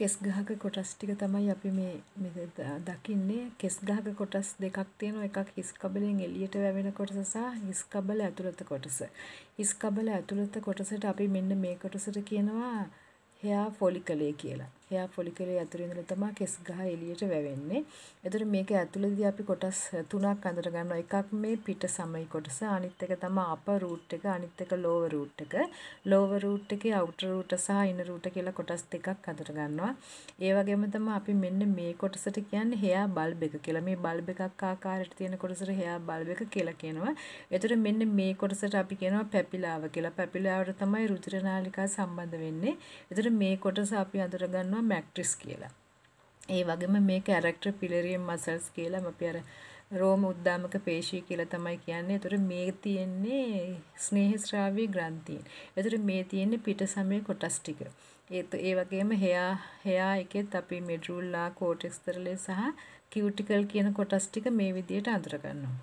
කෙස් ගහක කොටස් ටික තමයි අපි මේ දකින්නේ කෙස් ගහක කොටස් දෙකක් තියෙනවා එකක් හිස් කබලෙන් එළියට වැවෙන කොටස සහ හිස් කබල ඇතුළත කොටස. හිස් කබල ඇතුළත කොටසට අපි මෙන්න මේ කොටසට කියනවා hair follicle කියලා. හෙයා පොලිකලේ ඇතුළේ ඉඳලා තමයි කෙස් ගහ එළියට වැවෙන්නේ. එතකොට මේක ඇතුළේදී අපි කොටස් තුනක් අඳුර ගන්නවා. එකක් මේ පිට සමයි කොටස, අනිත් එක තමයි අපර් රූට් එක, අනිත් එක ලෝවර් රූට් එක. ලෝවර් රූට් එකේ අවුටර් රූට සහ ඉනර් රූට කියලා කොටස් දෙකක් අඳුර ගන්නවා. ඒ වගේම තමයි අපි මෙන්න මේ කොටසට කියන්නේ හෙයා බල්බ් එක කියලා. මේ බල්බ් එකක් ආකාරයට තියෙන කොටසට හෙයා බල්බ් එක කියලා කියනවා. එතකොට මෙන්න මේ කොටසට අපි කියනවා පැපිලාව කියලා. පැපිලාවට තමයි රුධිර නාලිකා සම්බන්ධ වෙන්නේ. එතකොට මේ කොටස අපි අඳුර ගන්නවා මැක්ට්‍රිස් කියලා. ඒ වගේම මේ කැරක්ටර් පිලරියම් මසල්ස් කියලා අපි අර රෝම උද්දාමක පේශී කියලා තමයි කියන්නේ. ඒතර මේ තියෙන්නේ ස්නේහ ශ්‍රාවී ග්‍රන්ථියෙන්. ඒතර මේ තියෙන්නේ පිට සමයේ කොටස් ටික. ඒත් ඒ වගේම හෙයා හෙයා එකෙත් අපි මෙඩ්‍රුල්ලා කෝටෙක්ස් තරලේ සහ කියුටිකල් කියන කොටස් ටික මේ විදිහට අඳුර ගන්නවා.